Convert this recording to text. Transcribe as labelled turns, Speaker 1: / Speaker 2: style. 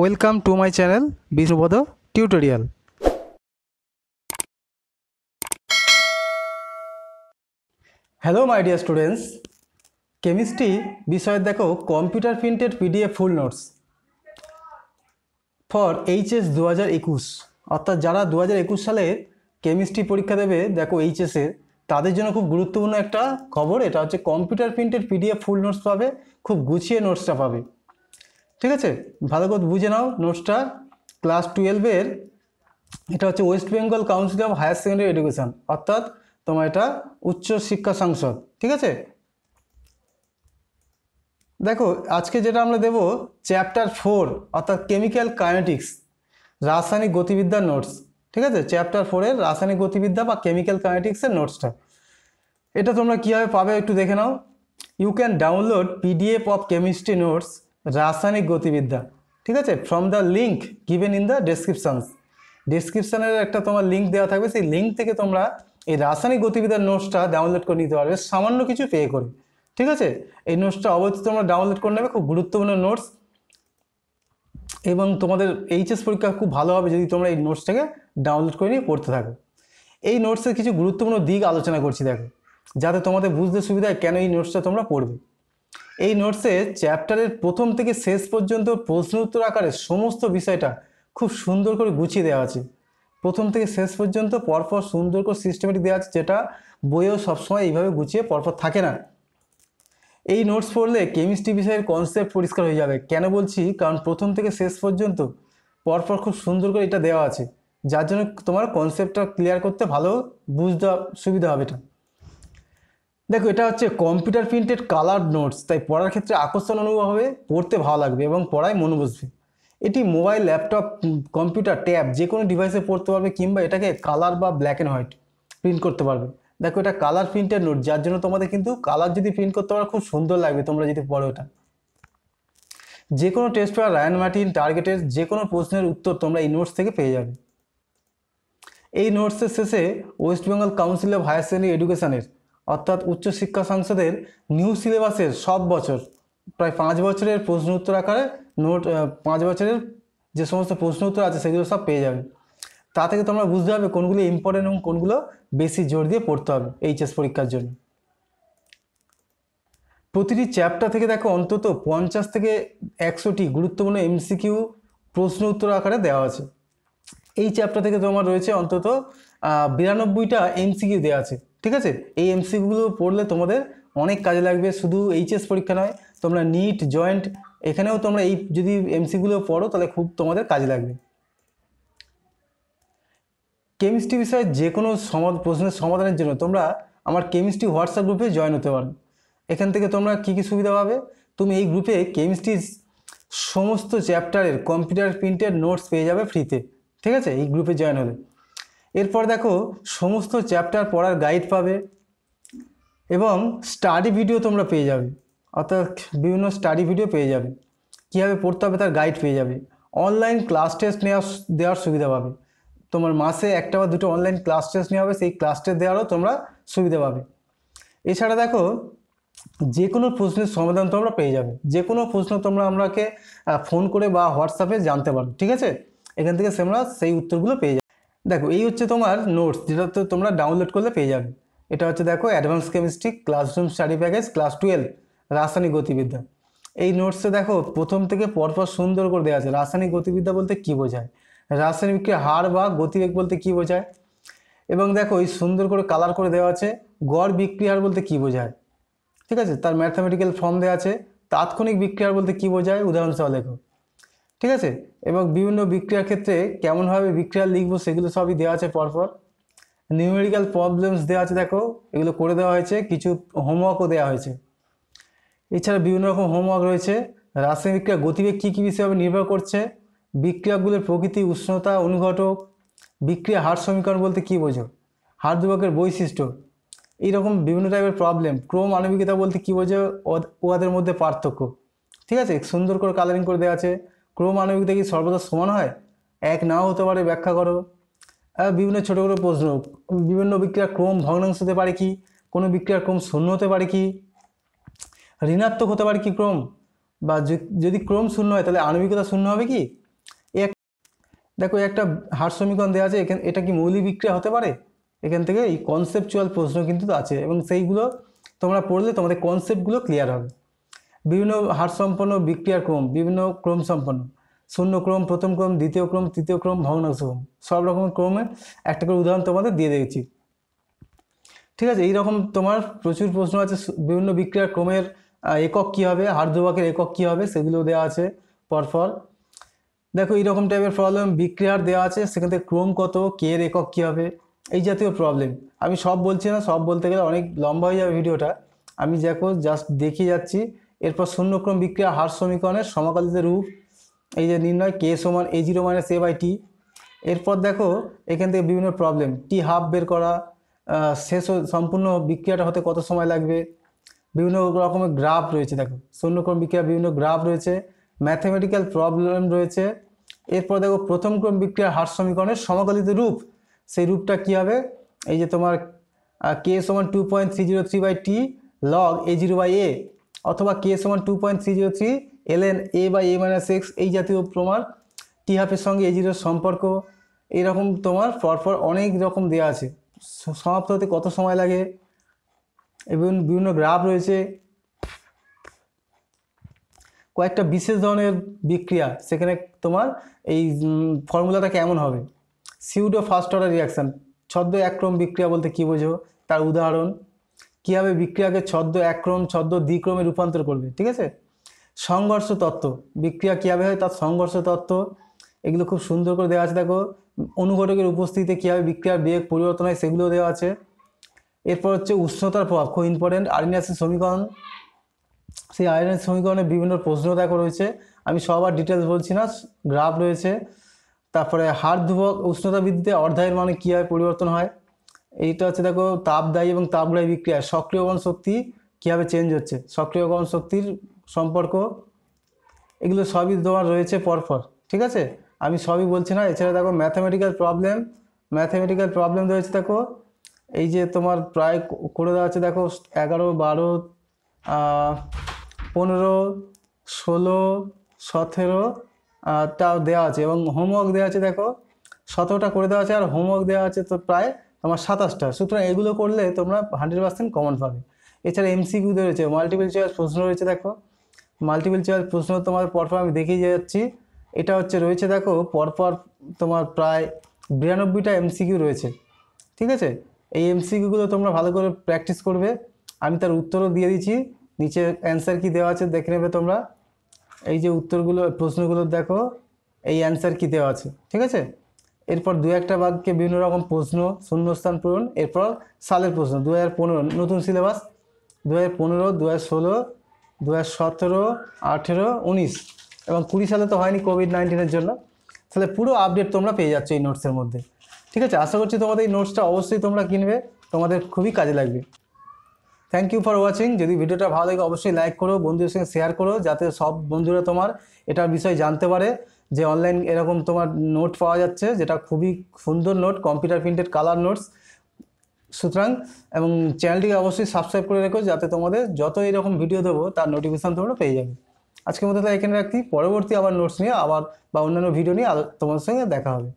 Speaker 1: welcome to my channel Bishnupada tutorial hello my dear students chemistry বিষয়ে দেখো computer printed PDF full notes for HS দু হাজার একুশ অর্থাৎ যারা দু হাজার একুশ সালে কেমিস্ট্রি পরীক্ষা দেবে দেখো এইচএসের তাদের জন্য খুব গুরুত্বপূর্ণ একটা খবর এটা হচ্ছে computer printed PDF full notes পাবে খুব গুছিয়ে নোটসটা পাবে ঠিক আছে ভালো করে বুঝে নাও নোটসটা ক্লাস টুয়েলভের এটা হচ্ছে West Bengal council of higher secondary education অর্থাৎ তোমার এটা উচ্চ শিক্ষা সংসদ ঠিক আছে দেখো আজকে যেটা আমরা দেব চ্যাপ্টার ফোর অর্থাৎ কেমিক্যাল কাইনেটিক্স রাসায়নিক গতিবিদ্যার নোটস ঠিক আছে চ্যাপ্টার ফোরের রাসায়নিক গতিবিদ্যা বা কেমিক্যাল কাইনেটিক্সের নোটসটা এটা তোমরা কীভাবে পাবে একটু দেখে নাও you can download PDF of chemistry notes রাসায়নিক গতিবিদ্যা ঠিক আছে from the link given in the descriptions ডিসক্রিপশানের একটা তোমার লিঙ্ক দেওয়া থাকবে সেই লিঙ্ক থেকে তোমরা এই রাসায়নিক গতিবিদ্যার নোটসটা ডাউনলোড করে নিতে পারবে সামান্য কিছু পে করে ঠিক আছে এই নোটসটা অবশ্যই তোমরা ডাউনলোড করে নেবে খুব গুরুত্বপূর্ণ নোটস এবং তোমাদের এইচএস পরীক্ষা খুব ভালো হবে যদি তোমরা এই নোটসটাকে ডাউনলোড করে নিয়ে পড়তে থাকো এই নোটসের কিছু গুরুত্বপূর্ণ দিক আলোচনা করছি দেখো যাতে তোমাদের বুঝতে সুবিধা কেন এই নোটসটা তোমরা পড়বে এই নোটসে চ্যাপ্টারের প্রথম থেকে শেষ পর্যন্ত প্রশ্ন উত্তর আকারে সমস্ত বিষয়টা খুব সুন্দর করে গুছিয়ে দেওয়া আছে প্রথম থেকে শেষ পর্যন্ত পরপর সুন্দর করে সিস্টেমেটিক দেওয়া আছে যেটা বইয়েও সবসময় এইভাবে গুছিয়ে পরপর থাকে না এই নোটস পড়লে কেমিস্ট্রি বিষয়ের কনসেপ্ট পরিষ্কার হয়ে যাবে কেন বলছি কারণ প্রথম থেকে শেষ পর্যন্ত পরপর খুব সুন্দর করে এটা দেওয়া আছে যার জন্য তোমার কনসেপ্টটা ক্লিয়ার করতে ভালো বুঝতে সুবিধা হবে এটা দেখো এটা হচ্ছে কম্পিউটার প্রিন্টেড কালার নোটস তাই পড়ার ক্ষেত্রে আকর্ষণ অনুভব হবে পড়তে ভালো লাগবে এবং পড়ায় মনে বসবে এটি মোবাইল ল্যাপটপ কম্পিউটার ট্যাব যে কোনো ডিভাইসে পড়তে পারবে কিংবা এটাকে কালার বা ব্ল্যাক অ্যান্ড হোয়াইট প্রিন্ট করতে পারবে দেখো এটা কালার প্রিন্টের নোট যার জন্য তোমাদের কিন্তু কালার যদি প্রিন্ট করতে পারো খুব সুন্দর লাগবে তোমরা যদি পড়ো এটা যে কোনো টেস্ট বা রায়ান মার্টিন টার্গেটের যে কোনো প্রশ্নের উত্তর তোমরা এই নোটস থেকে পেয়ে যাবে এই নোটসের শেষে West Bengal council of higher secondary এডুকেশানের অর্থাৎ উচ্চশিক্ষা সংসদের নিউ সিলেবাসের সব বছর প্রায় পাঁচ বছরের প্রশ্ন উত্তর আকারে নোট পাঁচ বছরের যে সমস্ত প্রশ্ন উত্তর আছে সেগুলো সব পেয়ে যাবে তা থেকে তোমরা বুঝতে হবে কোনগুলো ইম্পর্টেন্ট এবং কোনগুলো বেশি জোর দিয়ে পড়তে হবে এইচএস পরীক্ষার জন্য প্রতিটি চ্যাপ্টার থেকে দেখো অন্তত পঞ্চাশ থেকে একশোটি গুরুত্বপূর্ণ এমসিকিউ প্রশ্ন উত্তর আকারে দেওয়া আছে এই চ্যাপ্টার থেকে তোমার রয়েছে অন্তত বিরানব্বইটা এমসিকিউ দেওয়া আছে ঠিক আছে এই এমসিগুলো পড়লে তোমাদের অনেক কাজে লাগবে শুধু এইচএস পরীক্ষা নয় তোমরা নিট জয়েন্ট এখানেও তোমরা এই যদি এমসিগুলো পড়ো তাহলে খুব তোমাদের কাজে লাগবে কেমিস্ট্রি বিষয়ে যে কোনো প্রশ্নের সমাধানের জন্য তোমরা আমার কেমিস্ট্রি হোয়াটসঅ্যাপ গ্রুপে জয়েন হতে পারো এখান থেকে তোমরা কী কী সুবিধা পাবে তুমি এই গ্রুপে কেমিস্ট্রির সমস্ত চ্যাপ্টারের কম্পিউটার প্রিন্টের নোটস পেয়ে যাবে ফ্রিতে ঠিক আছে এই গ্রুপে জয়েন হলে এরপর দেখো সমস্ত চ্যাপ্টার পড়ার গাইড পাবে এবং স্টাডি ভিডিও তোমরা পেয়ে যাবে অর্থাৎ বিভিন্ন স্টাডি ভিডিও পেয়ে যাবে কীভাবে পড়তে হবে তার গাইড পেয়ে যাবে অনলাইন ক্লাস টেস্ট নেওয়া দেওয়ার সুবিধা পাবে তোমার মাসে একটা বা দুটো অনলাইন ক্লাস টেস্ট নেওয়া হবে সেই ক্লাস টেস্ট দেওয়ারও তোমরা সুবিধা পাবে এছাড়া দেখো যে কোনো প্রশ্নের সমাধান তোমরা পেয়ে যাবে যে কোনো প্রশ্ন তোমরা আমাকে ফোন করে বা হোয়াটসঅ্যাপে জানতে পারো ঠিক আছে এখান থেকে তোমরা সেই উত্তরগুলো পেয়ে যাবে দেখো এই হচ্ছে তোমার নোটস যেটা তো তোমরা ডাউনলোড করলে পেয়ে যাবে এটা হচ্ছে দেখো advance chemistry classroom study package class twelve রাসায়নিক গতিবিদ্যা এই নোটসে দেখো প্রথম থেকে পরপর সুন্দর করে দেওয়া আছে রাসায়নিক গতিবিদ্যা বলতে কী বোঝায় রাসায়নিক হার বা গতিবেগ বলতে কী বোঝায় এবং দেখো এই সুন্দর করে কালার করে দেওয়া আছে গড় বিক্রিয়ার বলতে কী বোঝায় ঠিক আছে তার ম্যাথামেটিক্যাল ফর্ম দেওয়া আছে তাৎক্ষণিক বিক্রিয়ার বলতে কী বোঝায় উদাহরণ সহ লেখো ঠিক আছে এবং বিভিন্ন বিক্রিয়ার ক্ষেত্রে কেমনভাবে বিক্রিয়া লিখবো সেগুলো সবই দেওয়া আছে পরপর নিউমেরিক্যাল প্রবলেমস দেওয়া আছে দেখো এগুলো করে দেওয়া হয়েছে কিছু হোমওয়ার্কও দেওয়া হয়েছে এছাড়া বিভিন্ন রকম হোমওয়ার্ক রয়েছে রাসায়নিক বিক্রিয়া গতিবেগ কী কী বিষয়ে নির্ভর করছে বিক্রিয়াগুলোর প্রকৃতি উষ্ণতা অনুঘটক বিক্রিয়া হার সমীকরণ বলতে কী বোঝো হার দুবকের বৈশিষ্ট্য এইরকম বিভিন্ন টাইপের প্রবলেম ক্রোম আণবিকতা বলতে কী বোঝো ওয়াদের মধ্যে পার্থক্য ঠিক আছে সুন্দর করে কালারিং করে দেওয়া আছে ক্রম আণবিক দেখি সর্বদা সমান হয় এক নাও হতে পারে ব্যাখ্যা করো বিভিন্ন ছোটো ছোটো প্রশ্ন বিভিন্ন বিক্রিয়ার ক্রম ভগ্নাংশ হতে পারে কি কোনো বিক্রিয়ার ক্রম শূন্য হতে পারে কি ঋণাত্মক হতে পারে কি ক্রম বা যদি ক্রম শূন্য হয় তাহলে আণবিকতা শূন্য হবে কি এক দেখো একটা হার সমীকরণ দেওয়া আছে এখান এটা কি মৌলিক বিক্রিয়া হতে পারে এখান থেকে এই কনসেপচুয়াল প্রশ্ন কিন্তু আছে এবং সেইগুলো তোমরা পড়লে তোমাদের কনসেপ্টগুলো ক্লিয়ার হবে বিভিন্ন হারসম্পন্ন বিক্রিয়ার ক্রম বিভিন্ন ক্রম সম্পন্ন শূন্য ক্রম প্রথম ক্রম দ্বিতীয় ক্রম তৃতীয় ক্রম ভগ্নাংশ ক্রম সব রকম ক্রমে একটা করে উদাহরণ তোমাদের দিয়ে দিয়েছি ঠিক আছে এইরকম তোমার প্রচুর প্রশ্ন আছে বিভিন্ন বিক্রিয়ার ক্রমের একক কী হবে দুবাকের একক কী হবে সেগুলো দেওয়া আছে পরপর দেখো এইরকম টাইপের প্রবলেম বিক্রিয়ার দেওয়া আছে সেখান থেকে ক্রম কত কে এর একক কী হবে এই জাতীয় প্রবলেম আমি সব বলছি না সব বলতে গেলে অনেক লম্বা হয়ে যাবে ভিডিওটা আমি দেখো জাস্ট দেখিয়ে যাচ্ছি এরপর শূন্যক্রম বিক্রিয়া হার সমীকরণের সমাকলিত রূপ এই যে নির্ণয় কে সমান A zero minus A by T এরপর দেখো এখান থেকে বিভিন্ন প্রবলেম টি হাফ বের করা শেষ সম্পূর্ণ বিক্রিয়াটা হতে কত সময় লাগবে বিভিন্ন রকমের গ্রাফ রয়েছে দেখো শূন্যক্রম বিক্রিয়া বিভিন্ন গ্রাফ রয়েছে ম্যাথেমেটিক্যাল প্রবলেম রয়েছে এরপর দেখো প্রথম ক্রম বিক্রিয়ার হার সমীকরণের সমকালিত রূপ সেই রূপটা কী হবে এই যে তোমার কে সমান two point three zero three by T log A zero by A অথবা কে সমান two point three zero three N A বা এ মাইনাস এক্স এই জাতীয় প্রমাণ টি হাফের সঙ্গে এ জিরোর সম্পর্ক এরকম তোমার পরপর অনেক রকম দেওয়া আছে সমাপ্ত হতে কত সময় লাগে এবং বিভিন্ন গ্রাফ রয়েছে কয়েকটা বিশেষ ধরনের বিক্রিয়া সেখানে তোমার এই ফর্মুলাটা কেমন হবে সিউডো ফার্স্ট অর্ডার রিয়াকশান ছদ্ম একক্রম বিক্রিয়া বলতে কী বোঝো তার উদাহরণ কীভাবে বিক্রিয়াকে ছদ্ম একক্রম ছদ্ম দ্বিক্রমে রূপান্তর করবে ঠিক আছে সংঘর্ষ তত্ত্ব বিক্রিয়া কীভাবে হয় তার সংঘর্ষ তত্ত্ব এগুলো খুব সুন্দর করে দেওয়া আছে দেখো অনুঘটকের উপস্থিতিতে কীভাবে বিক্রিয়ার বেগ পরিবর্তন হয় সেগুলো দেওয়া আছে এরপর হচ্ছে উষ্ণতার প্রভাব খুব ইম্পর্টেন্ট আরিনিয়াসের সমীকরণ সেই আয়রনের সমীকরণে বিভিন্ন প্রশ্ন দেখো রয়েছে আমি সবার ডিটেলস বলছি না গ্রাফ রয়েছে তারপরে হার ধ্রুবক উষ্ণতা বৃদ্ধিতে অর্ধায়ের মানে কীভাবে পরিবর্তন হয় এইটা হচ্ছে দেখো তাপদায়ী এবং তাপগ্রাহী বিক্রিয়া সক্রিয়করণ শক্তি কীভাবে চেঞ্জ হচ্ছে সক্রিয়করণ শক্তির সম্পর্ক এগুলো সবই তোমার রয়েছে পরপর ঠিক আছে আমি সবই বলছি না এছাড়া দেখো ম্যাথামেটিক্যাল প্রবলেম ম্যাথামেটিক্যাল প্রবলেম রয়েছে দেখো এই যে তোমার প্রায় করে দেওয়া আছে দেখো এগারো বারো পনেরো ষোলো সতেরো টাও দেওয়া আছে এবং হোমওয়ার্ক দেওয়া আছে দেখো সতেরোটা করে দেওয়া আছে আর হোমওয়ার্ক দেওয়া আছে তো প্রায় তোমার সাতাশটা সুতরাং এগুলো করলে তোমরা হান্ড্রেড পার্সেন্ট কমন পাবে এছাড়া এমসিকিউতে রয়েছে মাল্টিপল চয়েস প্রশ্ন রয়েছে দেখো মাল্টিপল চয়েস প্রশ্ন তোমার পরপর আমি দেখিয়ে যাচ্ছি এটা হচ্ছে রয়েছে দেখো পরপর তোমার প্রায় বিরানব্বইটা এমসিকিউ রয়েছে ঠিক আছে এই এমসিকিউগুলো তোমরা ভালো করে প্র্যাকটিস করবে আমি তার উত্তরও দিয়ে দিচ্ছি নিচে অ্যান্সার কি দেওয়া আছে দেখে নেবে তোমরা এই যে উত্তরগুলো প্রশ্নগুলো দেখো এই অ্যান্সার কি দেওয়া আছে ঠিক আছে এরপর দু একটা বাদকে বিভিন্ন রকম প্রশ্ন শূন্যস্থান পূরণ এরপর সালের প্রশ্ন দু নতুন সিলেবাস দু হাজার পনেরো দু হাজার ষোলো দু হাজার সতেরো আঠেরো উনিশ এবং কুড়ি সালে তো হয়নি কোভিড নাইন্টিনের জন্য তাহলে পুরো আপডেট তোমরা পেয়ে যাচ্ছ এই নোটসের মধ্যে ঠিক আছে আশা করছি তোমাদের এই নোটসটা অবশ্যই তোমরা কিনবে তোমাদের খুবই কাজে লাগবে থ্যাংক ইউ ফর ওয়াচিং যদি ভিডিওটা ভালো লাগে অবশ্যই লাইক করো বন্ধুদের সঙ্গে শেয়ার করো যাতে সব বন্ধুরা তোমার এটার বিষয়ে জানতে পারে যে অনলাইন এরকম তোমার নোট পাওয়া যাচ্ছে যেটা খুবই সুন্দর note computer printed colour notes সুতরাং এবং চ্যানেলটিকে অবশ্যই সাবস্ক্রাইব করে রেখো যাতে তোমাদের যত এরকম ভিডিও দেবো তার নোটিফিকেশান তোমরা পেয়ে যাবে আজকের মতো তাই এখানে রাখি পরবর্তী আবার নোটস নিয়ে আবার বা অন্যান্য ভিডিও নিয়ে তোমার সঙ্গে দেখা হবে